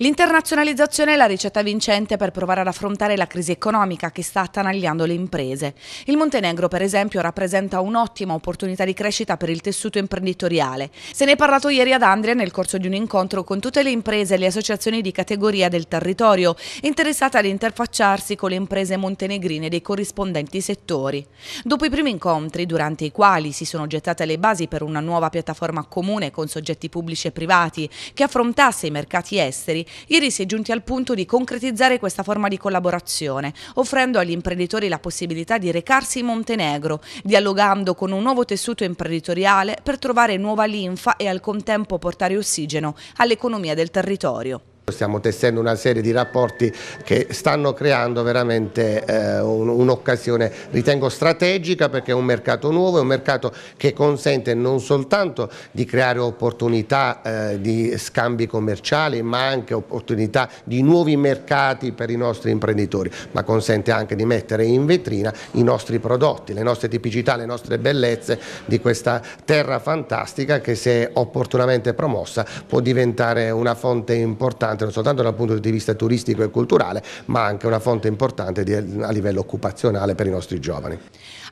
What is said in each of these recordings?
L'internazionalizzazione è la ricetta vincente per provare ad affrontare la crisi economica che sta attanagliando le imprese. Il Montenegro, per esempio, rappresenta un'ottima opportunità di crescita per il tessuto imprenditoriale. Se ne è parlato ieri ad Andria nel corso di un incontro con tutte le imprese e le associazioni di categoria del territorio, interessate ad interfacciarsi con le imprese montenegrine dei corrispondenti settori. Dopo i primi incontri, durante i quali si sono gettate le basi per una nuova piattaforma comune con soggetti pubblici e privati che affrontasse i mercati esteri, Ieri si è giunti al punto di concretizzare questa forma di collaborazione, offrendo agli imprenditori la possibilità di recarsi in Montenegro, dialogando con un nuovo tessuto imprenditoriale per trovare nuova linfa e al contempo portare ossigeno all'economia del territorio. Stiamo testendo una serie di rapporti che stanno creando veramente eh, un'occasione, ritengo strategica perché è un mercato nuovo, è un mercato che consente non soltanto di creare opportunità eh, di scambi commerciali ma anche opportunità di nuovi mercati per i nostri imprenditori, ma consente anche di mettere in vetrina i nostri prodotti, le nostre tipicità, le nostre bellezze di questa terra fantastica che se opportunamente promossa può diventare una fonte importante importante non soltanto dal punto di vista turistico e culturale, ma anche una fonte importante di, a livello occupazionale per i nostri giovani.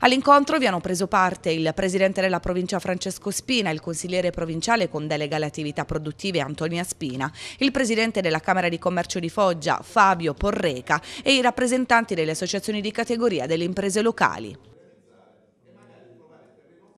All'incontro vi hanno preso parte il presidente della provincia Francesco Spina, il consigliere provinciale con delega alle attività produttive Antonia Spina, il presidente della Camera di Commercio di Foggia Fabio Porreca e i rappresentanti delle associazioni di categoria delle imprese locali.